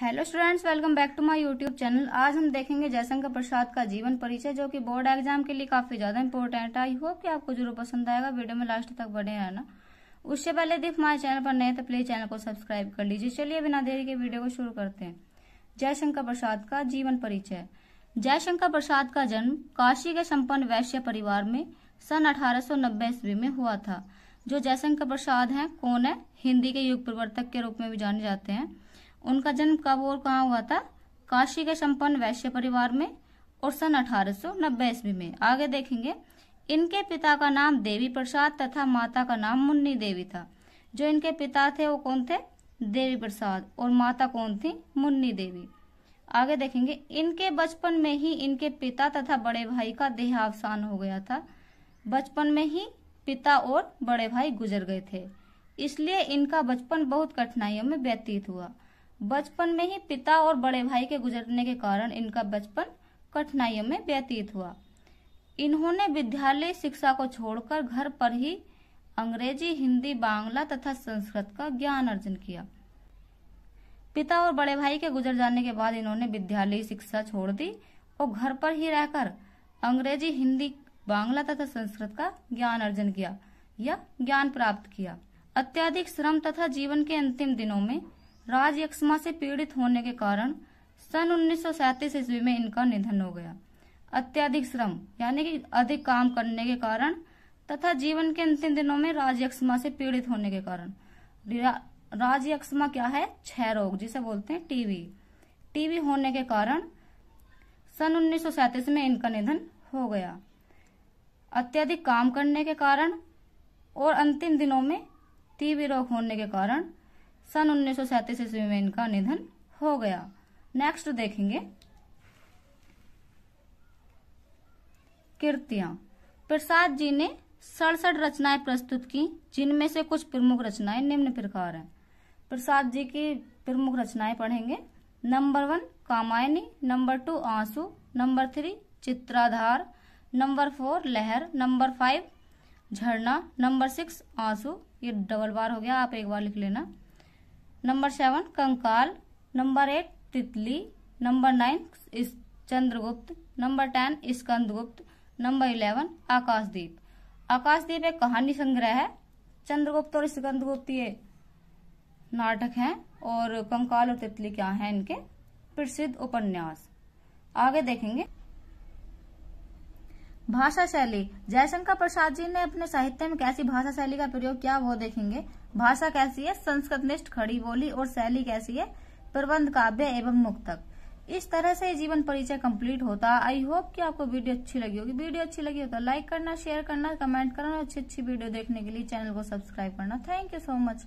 hello students welcome back to my YouTube channel आज हम देखेंगे जयशंकर प्रसाद का जीवन परिचय जो कि बोर्ड एग्जाम के लिए काफी ज्यादा इंपॉर्टेंट है आई होप कि आपको जरूर पसंद आएगा वीडियो में लास्ट तक बने रहना उससे पहले दिख हमारे चैनल पर नए तो प्लीज चैनल को सब्सक्राइब कर लीजिए चलिए बिना देरी के वीडियो को शुरू करते हैं जयशंकर प्रसाद का जीवन परिचय जयशंकर प्रसाद का जन्म काशी के सम्पन्न वैश्य परिवार में सन अठारह ईस्वी में हुआ था जो जयशंकर प्रसाद है कौन है हिंदी के युग प्रवर्तक के रूप में भी जाने जाते हैं उनका जन्म कब और कहाँ हुआ था काशी के संपन्न वैश्य परिवार में और सन अठारह सौ नब्बे ईस्वी में आगे देखेंगे इनके पिता का नाम देवी प्रसाद तथा माता का नाम मुन्नी देवी था जो इनके पिता थे वो कौन थे देवी प्रसाद और माता कौन थी मुन्नी देवी आगे देखेंगे इनके बचपन में ही इनके पिता तथा बड़े भाई का देहावसान हो गया था बचपन में ही पिता और बड़े भाई गुजर गए थे इसलिए इनका बचपन बहुत कठिनाइयों में व्यतीत हुआ बचपन में ही पिता और बड़े भाई के गुजरने के कारण इनका बचपन कठिनाइयों में व्यतीत हुआ इन्होंने विद्यालय शिक्षा को छोड़कर घर पर ही अंग्रेजी हिंदी बांग्ला तथा संस्कृत का ज्ञान अर्जन किया पिता और बड़े भाई के गुजर जाने के बाद इन्होंने विद्यालय शिक्षा छोड़ दी और घर पर ही रहकर अंग्रेजी हिंदी बांग्ला तथा संस्कृत का ज्ञान अर्जन किया या ज्ञान प्राप्त किया अत्याधिक श्रम तथा जीवन के अंतिम दिनों में राज यक्षमा से पीड़ित होने के कारण सन उन्नीस ईस्वी में इनका निधन हो गया अत्यधिक श्रम यानी कि अधिक काम करने के कारण तथा जीवन के अंतिम दिनों में यक्षमा से पीड़ित होने के कारण यक्षमा क्या है क्षय रोग जिसे बोलते हैं टीवी टीवी होने के कारण सन उन्नीस में इनका निधन हो गया अत्यधिक काम करने के कारण और अंतिम दिनों में टीवी रोग होने के कारण सन उन्नीस सौ ईस्वी में इनका निधन हो गया नेक्स्ट देखेंगे कृतियां प्रसाद जी ने सड़सठ रचनाएं प्रस्तुत की जिनमें से कुछ प्रमुख रचनाएं निम्न प्रकार हैं प्रसाद जी की प्रमुख रचनाएं पढ़ेंगे number one Kamayani number two Aansu number three Chitradhar number four Lehar number five Jharna number six Aansu ये डबल बार हो गया आप एक बार लिख लेना number seven Kankal number eight Titli number nine Chandragupta number ten Skandagupta number eleven Akashdeep Akashdeep एक कहानी संग्रह है चंद्रगुप्त और स्कंदगुप्त ये नाटक हैं और कंकाल और तितली क्या हैं इनके प्रसिद्ध उपन्यास आगे देखेंगे भाषा शैली जयशंकर प्रसाद जी ने अपने साहित्य में कैसी भाषा शैली का प्रयोग किया वो देखेंगे भाषा कैसी है संस्कृत निष्ठ खड़ी बोली और शैली कैसी है प्रबंध काव्य एवं मुक्तक इस तरह से जीवन परिचय कंप्लीट होता है आई होप कि आपको वीडियो अच्छी लगी होगी वीडियो अच्छी लगी हो तो लाइक करना शेयर करना कमेंट करना अच्छी अच्छी वीडियो देखने के लिए चैनल को सब्सक्राइब करना थैंक यू सो मच